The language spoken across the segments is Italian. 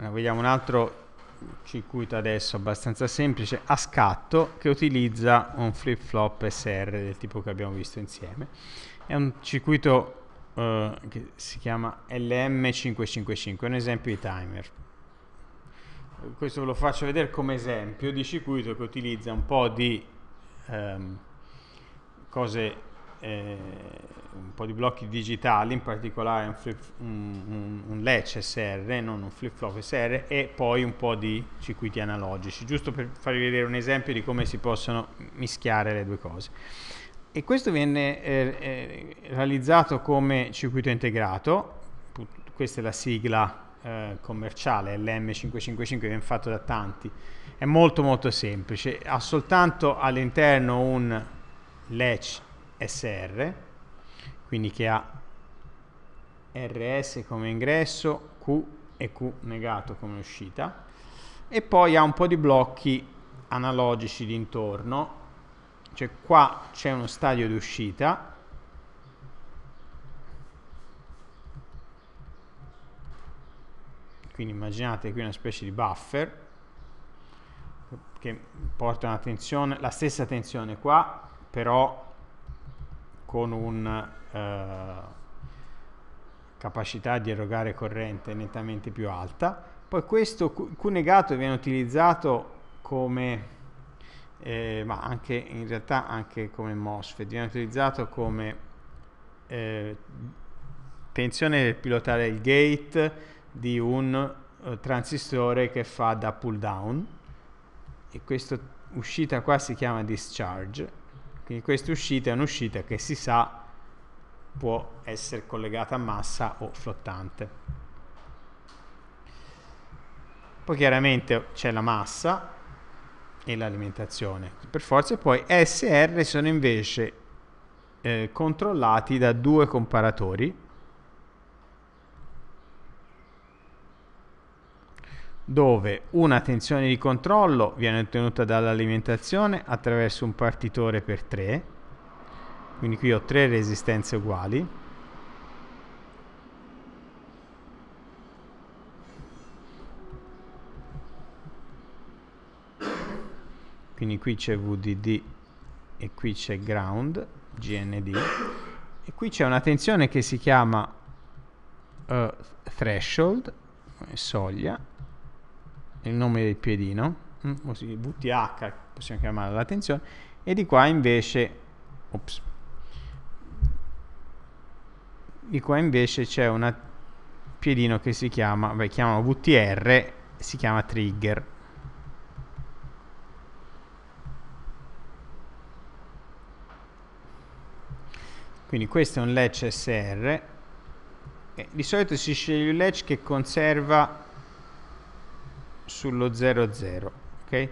Allora, vediamo un altro circuito adesso abbastanza semplice a scatto che utilizza un flip flop SR del tipo che abbiamo visto insieme è un circuito eh, che si chiama LM555 è un esempio di timer questo ve lo faccio vedere come esempio di circuito che utilizza un po' di ehm, cose eh, un po' di blocchi digitali, in particolare un, flip, un, un, un latch SR, non un flip-flop SR, e poi un po' di circuiti analogici, giusto per farvi vedere un esempio di come si possono mischiare le due cose. E questo viene eh, eh, realizzato come circuito integrato, questa è la sigla eh, commerciale, l'M555 viene fatto da tanti, è molto molto semplice, ha soltanto all'interno un latch SR, quindi che ha RS come ingresso, Q e Q negato come uscita, e poi ha un po' di blocchi analogici d'intorno, cioè qua c'è uno stadio di uscita, quindi immaginate qui una specie di buffer, che portano la stessa tensione qua, però con una eh, capacità di erogare corrente nettamente più alta. Poi questo Q negato viene utilizzato come, eh, ma anche in realtà anche come MOSFET, viene utilizzato come eh, tensione per pilotare il gate di un eh, transistore che fa da pull down e questa uscita qua si chiama discharge quindi questa uscita è un'uscita che si sa può essere collegata a massa o flottante. Poi chiaramente c'è la massa e l'alimentazione per forza e poi S e R sono invece eh, controllati da due comparatori dove una tensione di controllo viene ottenuta dall'alimentazione attraverso un partitore per 3 quindi qui ho 3 resistenze uguali quindi qui c'è VDD e qui c'è ground GND e qui c'è una tensione che si chiama uh, threshold soglia il nome del piedino, così mm, VTH possiamo chiamare l'attenzione, e di qua invece, ops, di qua invece c'è un piedino che si chiama, beh, chiamano VTR, si chiama trigger. Quindi questo è un latch SR. di solito si sceglie il latch che conserva sullo 00, ok?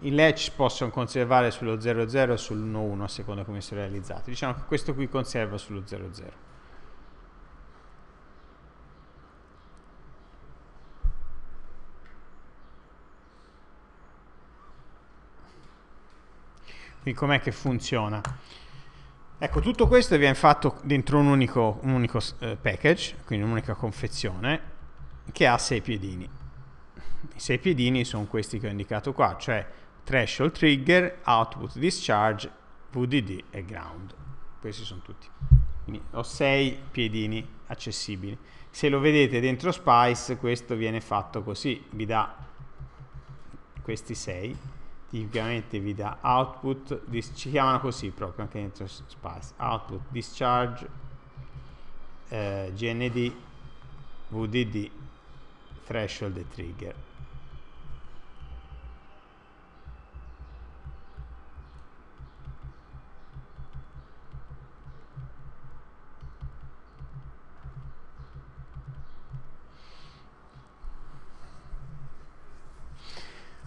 I latch possono conservare sullo 00 e sull'11 a seconda come sono realizzati. Diciamo che questo qui conserva sullo 00. Quindi com'è che funziona? Ecco, tutto questo viene fatto dentro un unico, un unico eh, package, quindi un'unica confezione, che ha sei piedini i sei piedini sono questi che ho indicato qua, cioè threshold trigger, output discharge, VDD e ground. Questi sono tutti. Quindi ho sei piedini accessibili. Se lo vedete dentro Spice, questo viene fatto così, vi dà questi sei, tipicamente vi dà output, ci chiamano così proprio anche dentro Spice, output discharge, eh, GND, VDD, threshold e trigger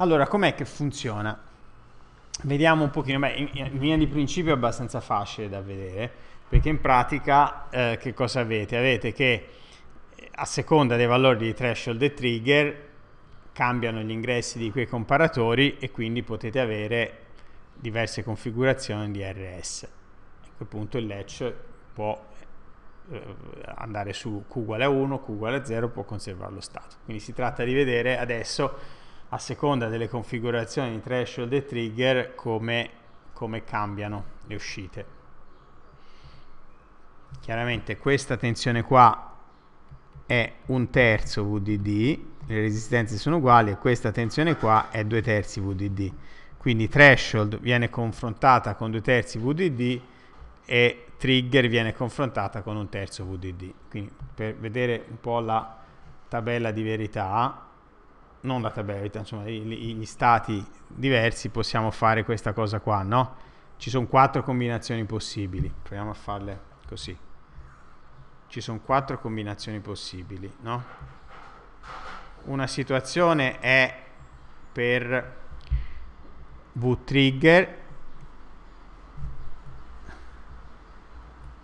Allora, com'è che funziona? Vediamo un pochino, beh, in, in linea di principio è abbastanza facile da vedere, perché in pratica eh, che cosa avete? Avete che eh, a seconda dei valori di threshold e trigger cambiano gli ingressi di quei comparatori e quindi potete avere diverse configurazioni di RS. A quel punto il latch può eh, andare su Q uguale a 1, Q uguale a 0, può conservare lo stato. Quindi si tratta di vedere adesso a seconda delle configurazioni di threshold e trigger come, come cambiano le uscite chiaramente questa tensione qua è un terzo VDD le resistenze sono uguali e questa tensione qua è due terzi VDD quindi threshold viene confrontata con due terzi VDD e trigger viene confrontata con un terzo VDD quindi per vedere un po' la tabella di verità non la tabella, insomma gli stati diversi possiamo fare questa cosa qua, no? Ci sono quattro combinazioni possibili, proviamo a farle così. Ci sono quattro combinazioni possibili, no? Una situazione è per v-trigger,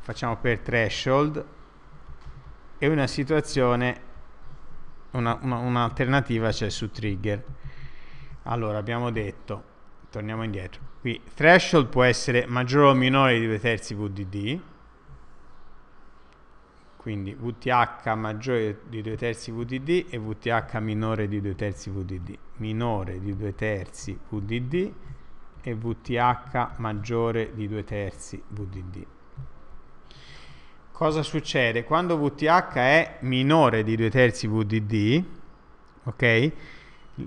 facciamo per threshold, e una situazione è un'alternativa una, un c'è su trigger allora abbiamo detto torniamo indietro qui threshold può essere maggiore o minore di 2 terzi vdd quindi vth maggiore di 2 terzi vdd e vth minore di 2 terzi vdd minore di 2 terzi vdd e vth maggiore di 2 terzi vdd cosa succede? Quando VTH è minore di 2 terzi VDD, ok?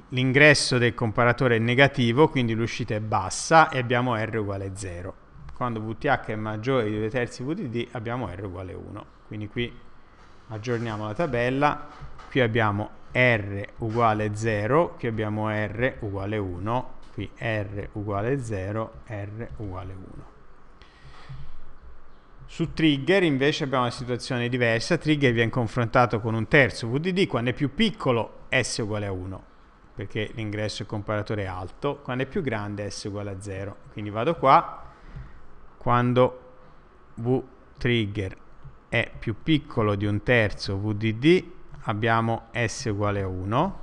L'ingresso del comparatore è negativo, quindi l'uscita è bassa e abbiamo R uguale 0. Quando VTH è maggiore di 2 terzi VDD abbiamo R uguale 1. Quindi qui aggiorniamo la tabella, qui abbiamo R uguale 0, qui abbiamo R uguale 1, qui R uguale 0, R uguale 1. Su Trigger invece abbiamo una situazione diversa, Trigger viene confrontato con un terzo VDD, quando è più piccolo S uguale a 1, perché l'ingresso e comparatore è alto, quando è più grande S uguale a 0, quindi vado qua, quando V trigger è più piccolo di un terzo VDD abbiamo S uguale a 1,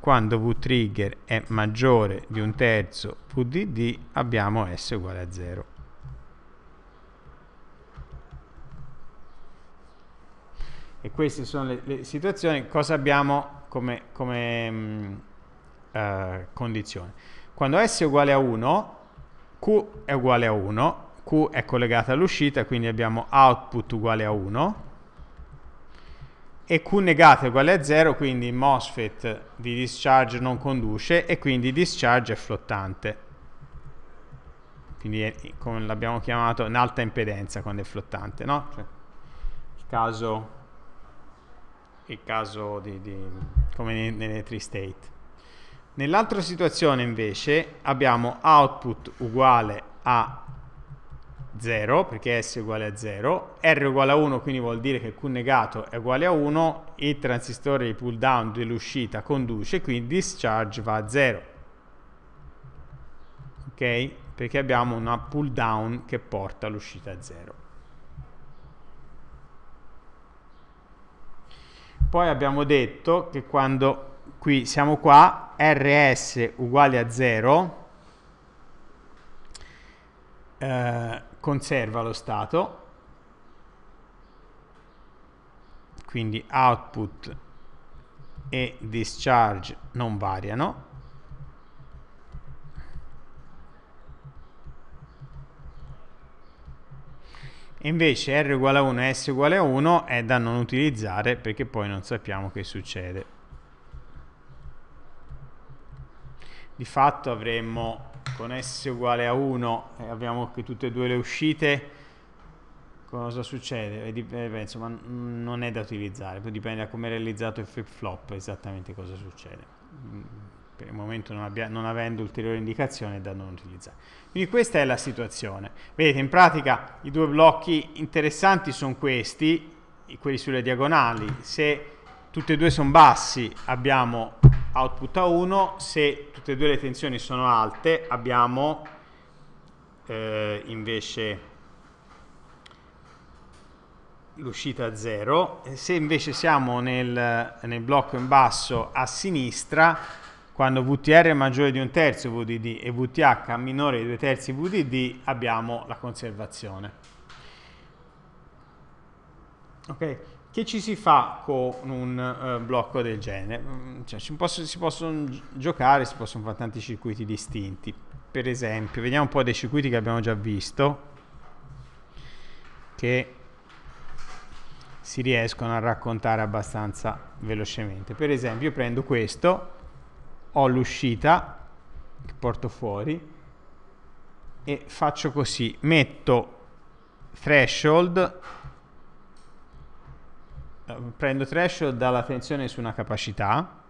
quando V trigger è maggiore di un terzo VDD abbiamo S uguale a 0. e queste sono le, le situazioni, cosa abbiamo come, come mh, mm, eh, condizione? Quando S è uguale a 1, Q è uguale a 1, Q è collegata all'uscita, quindi abbiamo output uguale a 1, e Q negata è uguale a 0, quindi MOSFET di discharge non conduce e quindi discharge è flottante. Quindi è, come l'abbiamo chiamato, in alta impedenza quando è flottante, no? Cioè, il caso il caso di, di, come nelle tree state. Nell'altra situazione invece abbiamo output uguale a 0 perché s è uguale a 0, r è uguale a 1 quindi vuol dire che q negato è uguale a 1, il transistore di pull down dell'uscita conduce quindi discharge va a 0. Ok? Perché abbiamo una pull down che porta l'uscita a 0. poi abbiamo detto che quando qui siamo qua, rs uguale a 0, eh, conserva lo stato, quindi output e discharge non variano, invece r uguale a 1 e s uguale a 1 è da non utilizzare perché poi non sappiamo che succede di fatto avremmo con s uguale a 1 e eh, abbiamo che tutte e due le uscite cosa succede? Eh, penso, ma non è da utilizzare poi dipende da come è realizzato il flip flop esattamente cosa succede mm per il momento non, abbia, non avendo ulteriori indicazioni da non utilizzare. Quindi questa è la situazione. Vedete, in pratica i due blocchi interessanti sono questi, quelli sulle diagonali. Se tutti e due sono bassi abbiamo output a 1, se tutte e due le tensioni sono alte abbiamo eh, invece l'uscita a 0, se invece siamo nel, nel blocco in basso a sinistra quando VTR è maggiore di un terzo VDD e VTH minore di due terzi VDD abbiamo la conservazione. Okay. Che ci si fa con un uh, blocco del genere? Mm, cioè, posso, si possono giocare, si possono fare tanti circuiti distinti. Per esempio, vediamo un po' dei circuiti che abbiamo già visto che si riescono a raccontare abbastanza velocemente. Per esempio, io prendo questo ho l'uscita che porto fuori e faccio così, metto threshold, eh, prendo threshold dalla tensione su una capacità,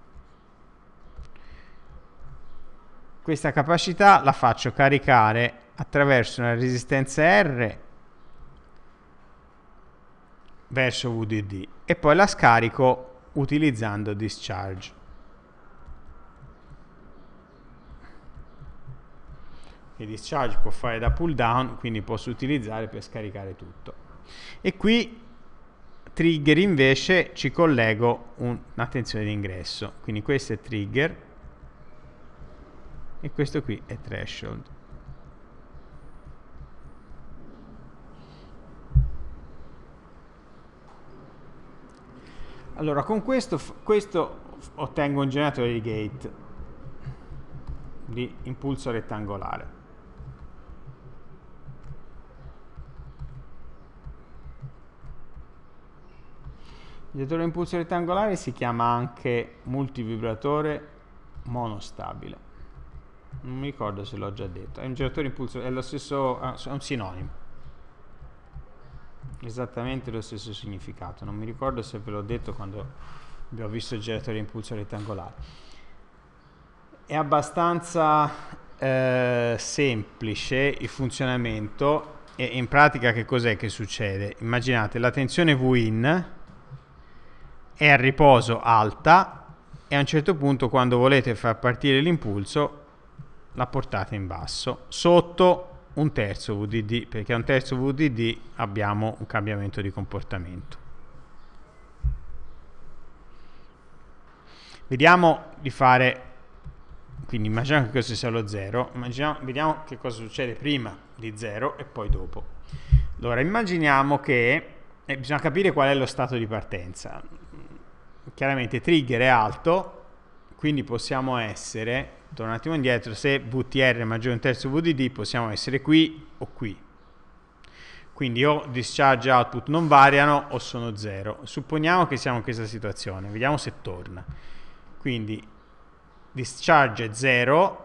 questa capacità la faccio caricare attraverso una resistenza R verso VDD e poi la scarico utilizzando discharge. e discharge può fare da pull down, quindi posso utilizzare per scaricare tutto. E qui trigger invece ci collego un, una d'ingresso, quindi questo è trigger e questo qui è threshold. Allora, con questo, questo ottengo un generatore di gate di impulso rettangolare. Generatore a impulso rettangolare si chiama anche multivibratore monostabile. Non mi ricordo se l'ho già detto. È un generatore impulso, è lo stesso, ah, è un sinonimo. Esattamente lo stesso significato. Non mi ricordo se ve l'ho detto quando abbiamo visto il generatore impulso rettangolare. È abbastanza eh, semplice il funzionamento e in pratica che cos'è che succede? Immaginate la tensione V in è a riposo alta e a un certo punto quando volete far partire l'impulso la portate in basso sotto un terzo VDD perché a un terzo VDD abbiamo un cambiamento di comportamento vediamo di fare quindi immaginiamo che questo sia lo 0 vediamo che cosa succede prima di 0 e poi dopo allora immaginiamo che eh, bisogna capire qual è lo stato di partenza chiaramente trigger è alto, quindi possiamo essere, torno un attimo indietro, se VTR è maggiore di un terzo VDD possiamo essere qui o qui. Quindi o discharge output non variano o sono 0. Supponiamo che siamo in questa situazione, vediamo se torna. Quindi discharge è 0,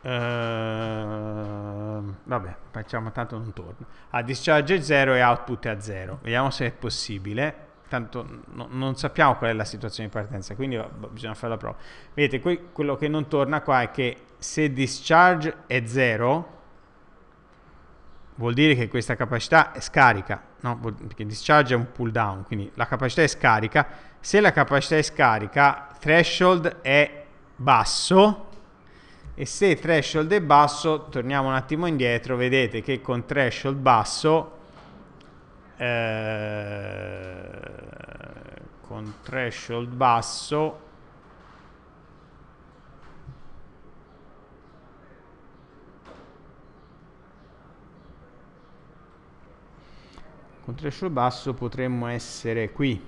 Uh, vabbè, facciamo tanto non torno. A discharge 0 e output è a 0. Vediamo se è possibile. Tanto no, non sappiamo qual è la situazione di partenza, quindi bisogna fare la prova. Vedete, qui, quello che non torna qua è che se discharge è 0, vuol dire che questa capacità è scarica, no? perché discharge è un pull down, quindi la capacità è scarica. Se la capacità è scarica, threshold è basso, e se threshold è basso torniamo un attimo indietro vedete che con threshold basso eh, con threshold basso con threshold basso potremmo essere qui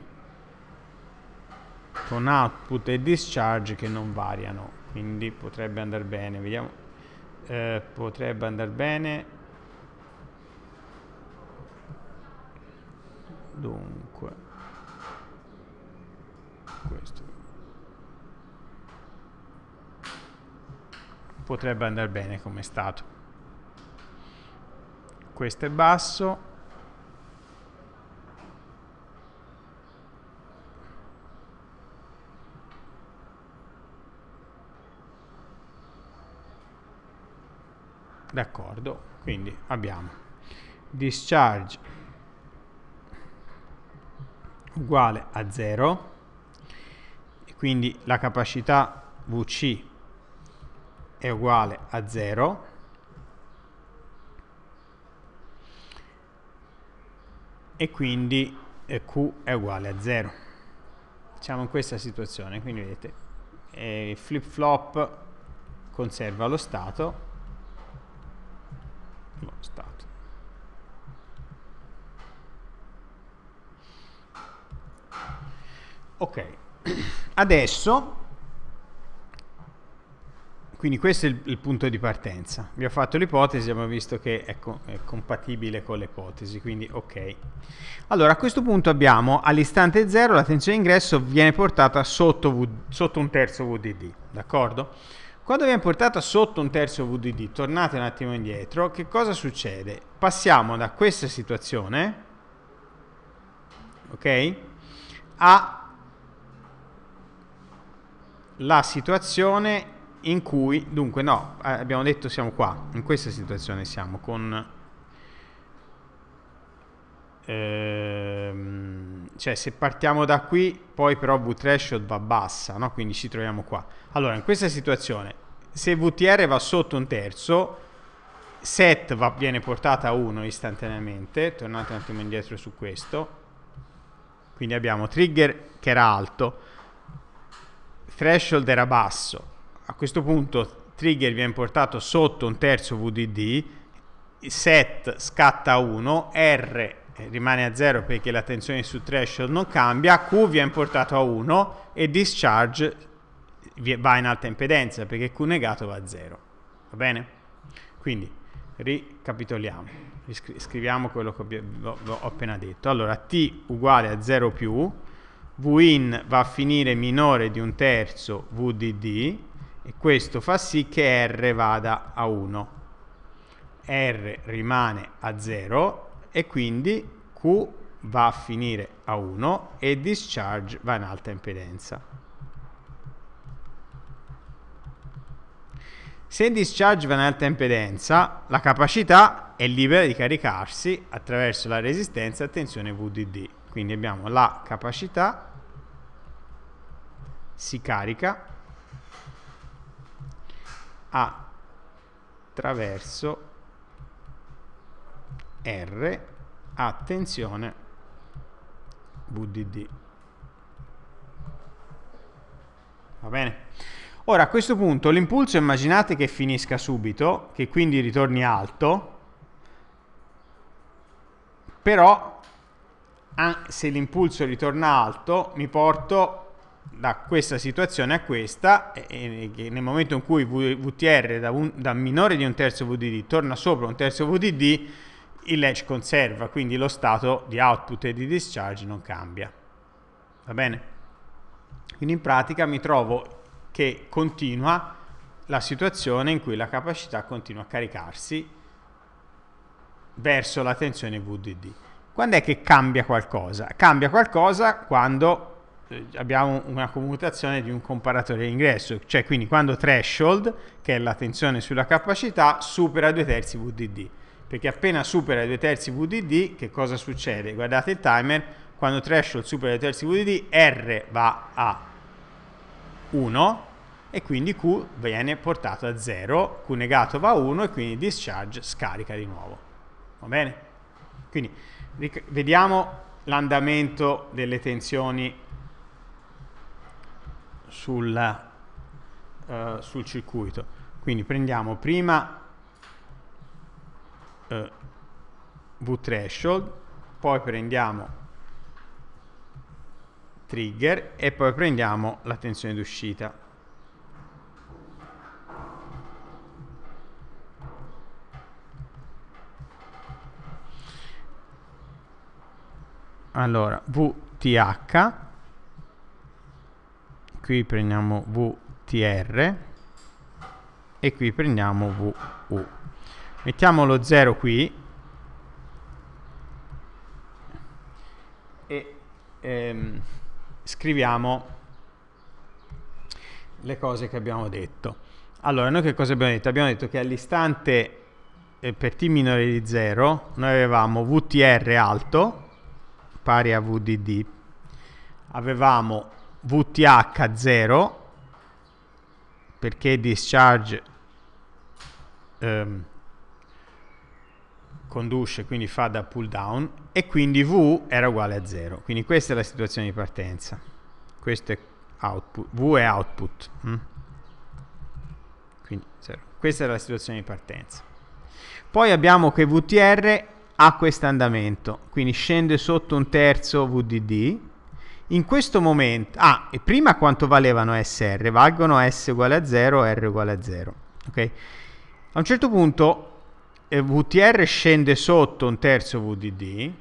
con output e discharge che non variano quindi potrebbe andare bene vediamo eh, potrebbe andare bene dunque questo potrebbe andare bene come è stato questo è basso d'accordo quindi abbiamo discharge uguale a 0 quindi la capacità VC è uguale a 0 e quindi eh, Q è uguale a 0 siamo in questa situazione quindi vedete eh, il flip flop conserva lo stato Ok, adesso, quindi questo è il, il punto di partenza. Vi ho fatto l'ipotesi, abbiamo visto che è, co è compatibile con l'ipotesi, quindi ok. Allora, a questo punto abbiamo all'istante 0 la tensione ingresso viene portata sotto, sotto un terzo VDD, d'accordo? Quando viene portata sotto un terzo VDD, tornate un attimo indietro, che cosa succede? Passiamo da questa situazione, ok? A la situazione in cui, dunque no, eh, abbiamo detto siamo qua, in questa situazione siamo con, ehm, cioè se partiamo da qui poi però V threshold va bassa, no? quindi ci troviamo qua. Allora in questa situazione se VTR va sotto un terzo, set va, viene portata a 1 istantaneamente, tornate un attimo indietro su questo, quindi abbiamo trigger che era alto, threshold era basso, a questo punto trigger viene portato sotto un terzo VDD, set scatta 1, R rimane a 0 perché la tensione su threshold non cambia, Q viene portato a 1 e discharge va in alta impedenza perché Q negato va a 0, va bene? Quindi ricapitoliamo, scriviamo quello che ho appena detto. Allora T uguale a 0 più, Vin va a finire minore di un terzo VDD e questo fa sì che R vada a 1. R rimane a 0 e quindi Q va a finire a 1 e discharge va in alta impedenza. Se discharge va in alta impedenza, la capacità è libera di caricarsi attraverso la resistenza a tensione VDD. Quindi abbiamo la capacità si carica attraverso R attenzione VDD va bene ora a questo punto l'impulso immaginate che finisca subito che quindi ritorni alto però ah, se l'impulso ritorna alto mi porto da questa situazione a questa, e, e nel momento in cui VTR da, un, da, minore di un terzo VDD torna sopra un terzo VDD, il latch conserva, quindi lo stato di output e di discharge non cambia. Va bene? Quindi in pratica mi trovo che continua la situazione in cui la capacità continua a caricarsi verso la tensione VDD. Quando è che cambia qualcosa? Cambia qualcosa quando abbiamo una commutazione di un comparatore d'ingresso, cioè quindi quando threshold, che è la tensione sulla capacità, supera 2 terzi VDD. Perché appena supera 2 terzi VDD, che cosa succede? Guardate il timer, quando threshold supera 2 terzi VDD, R va a 1 e quindi Q viene portato a 0, Q negato va a 1 e quindi discharge scarica di nuovo. Va bene? Quindi vediamo l'andamento delle tensioni sulla, eh, sul circuito. Quindi prendiamo prima eh, V-threshold, poi prendiamo trigger e poi prendiamo la tensione d'uscita. Allora, VTH qui prendiamo vtr e qui prendiamo vu mettiamo lo 0 qui e ehm, scriviamo le cose che abbiamo detto allora noi che cosa abbiamo detto? abbiamo detto che all'istante eh, per t minore di 0 noi avevamo vtr alto pari a vdd avevamo VTH 0 perché discharge ehm, conduce, quindi fa da pull down e quindi V era uguale a 0. Quindi questa è la situazione di partenza. Questo è output, V è output. Hm? Quindi 0. Questa è la situazione di partenza. Poi abbiamo che VTR ha questo andamento, quindi scende sotto un terzo VDD in questo momento... Ah, e prima quanto valevano S e R? Valgono S uguale a 0, R uguale a 0. Ok? A un certo punto eh, VTR scende sotto un terzo VDD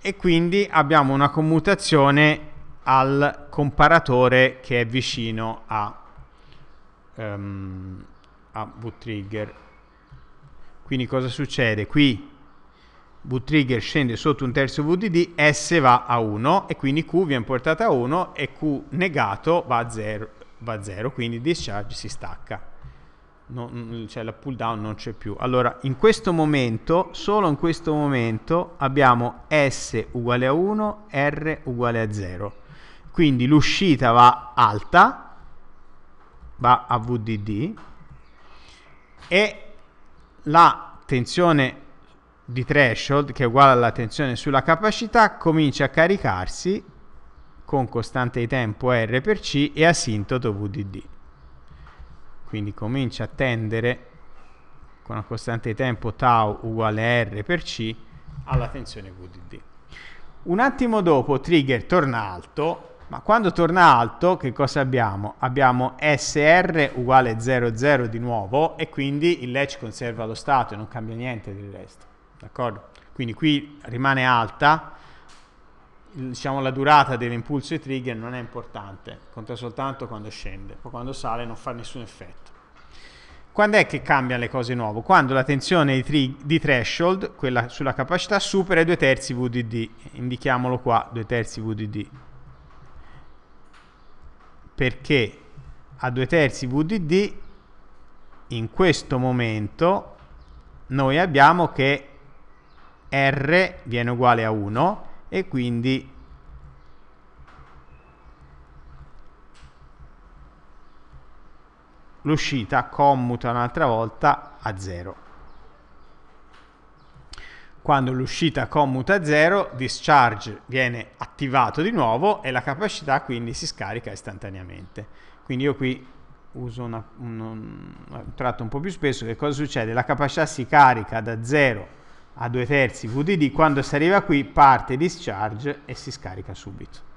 e quindi abbiamo una commutazione al comparatore che è vicino a, um, a VTrigger. Quindi cosa succede? Qui V trigger scende sotto un terzo VDD, S va a 1 e quindi Q viene portata a 1 e Q negato va a 0, va a 0 quindi discharge si stacca. Non, cioè la pull down non c'è più. Allora, in questo momento, solo in questo momento, abbiamo S uguale a 1, R uguale a 0. Quindi l'uscita va alta, va a VDD, e la tensione di threshold, che è uguale alla tensione sulla capacità, comincia a caricarsi con costante di tempo R per C e asintoto VDD. Quindi comincia a tendere con una costante di tempo tau uguale a R per C alla tensione VDD. Un attimo dopo trigger torna alto, ma quando torna alto che cosa abbiamo? Abbiamo SR uguale 00 di nuovo e quindi il latch conserva lo stato e non cambia niente del resto d'accordo? Quindi qui rimane alta, diciamo la durata dell'impulso e trigger non è importante, conta soltanto quando scende, poi quando sale non fa nessun effetto. Quando è che cambiano le cose nuovo? Quando la tensione di, di threshold, quella sulla capacità, supera i 2 terzi VDD, indichiamolo qua, 2 terzi VDD, perché a 2 terzi VDD in questo momento noi abbiamo che r viene uguale a 1 e quindi l'uscita commuta un'altra volta a 0. Quando l'uscita commuta a 0, discharge viene attivato di nuovo e la capacità quindi si scarica istantaneamente. Quindi io qui uso una, un, un, un tratto un po' più spesso, che cosa succede? La capacità si carica da 0 a due terzi VDD, quando si arriva qui parte discharge e si scarica subito.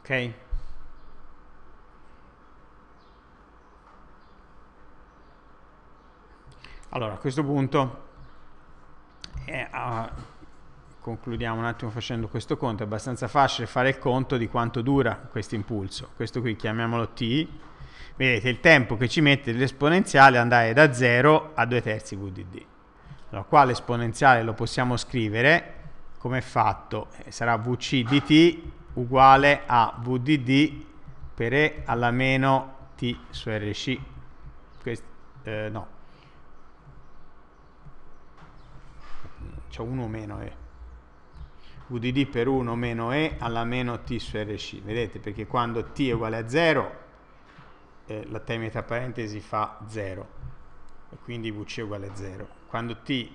Ok? Allora, a questo punto eh, uh, concludiamo un attimo facendo questo conto, è abbastanza facile fare il conto di quanto dura questo impulso. Questo qui chiamiamolo T, vedete il tempo che ci mette l'esponenziale andare da 0 a 2 terzi VDD. Allora qua l'esponenziale lo possiamo scrivere come è fatto, eh, sarà VC di T uguale a VDD per E alla meno T su RC. Quest, eh, no. C'è uno meno E. UDD per 1 meno E alla meno T su RC. Vedete? Perché quando T è uguale a 0, eh, la T metà parentesi fa 0, e quindi VC è uguale a 0. Quando T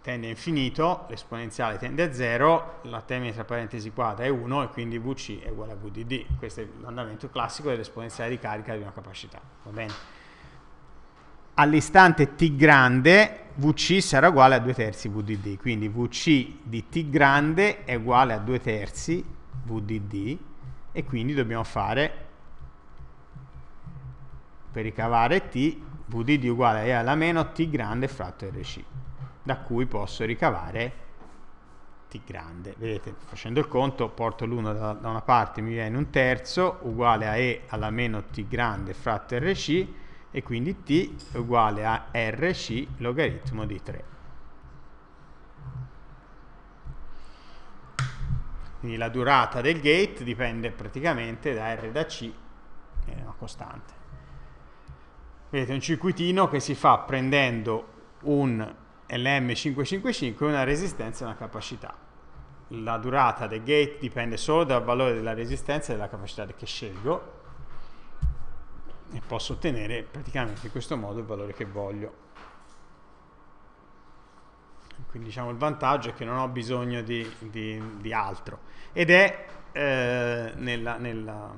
tende a infinito, l'esponenziale tende a 0, la termine tra parentesi quadra è 1 e quindi VC è uguale a VDD. Questo è l'andamento classico dell'esponenziale di carica di una capacità. Va bene? all'istante t grande vc sarà uguale a 2 terzi vdd, quindi vc di t grande è uguale a 2 terzi vdd e quindi dobbiamo fare per ricavare t vdd uguale a e alla meno t grande fratto rc da cui posso ricavare t grande vedete facendo il conto porto l'1 da, da una parte mi viene un terzo uguale a e alla meno t grande fratto rc e quindi t è uguale a rc logaritmo di 3. Quindi la durata del gate dipende praticamente da r da c, che è una costante. Vedete, un circuitino che si fa prendendo un LM555 una resistenza e una capacità. La durata del gate dipende solo dal valore della resistenza e della capacità che scelgo, e posso ottenere praticamente in questo modo il valore che voglio. Quindi diciamo il vantaggio è che non ho bisogno di, di, di altro ed è eh, nella, nella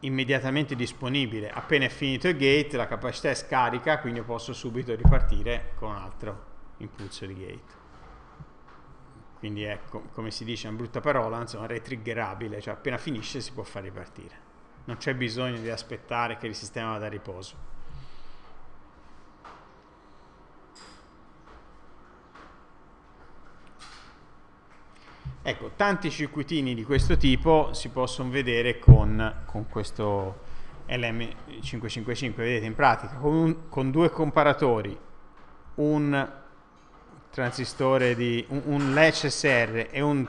immediatamente disponibile. Appena è finito il gate la capacità è scarica, quindi posso subito ripartire con un altro impulso di gate quindi è ecco, come si dice una brutta parola, insomma, retriggerabile, cioè appena finisce si può far ripartire. Non c'è bisogno di aspettare che il sistema vada a riposo. Ecco, tanti circuitini di questo tipo si possono vedere con, con questo LM555, vedete in pratica con, un, con due comparatori, un transistore di un, un LCSR e un,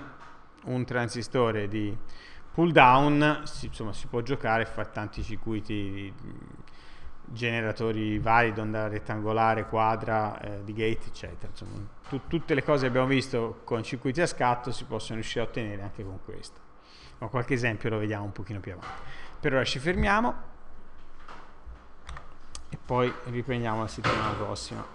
un, transistore di pull down, si, insomma si può giocare, fa tanti circuiti generatori vari, d'onda rettangolare, quadra, eh, di gate, eccetera. Insomma, tu, tutte le cose che abbiamo visto con circuiti a scatto si possono riuscire a ottenere anche con questo. Ma qualche esempio lo vediamo un pochino più avanti. Per ora ci fermiamo e poi riprendiamo la settimana prossima.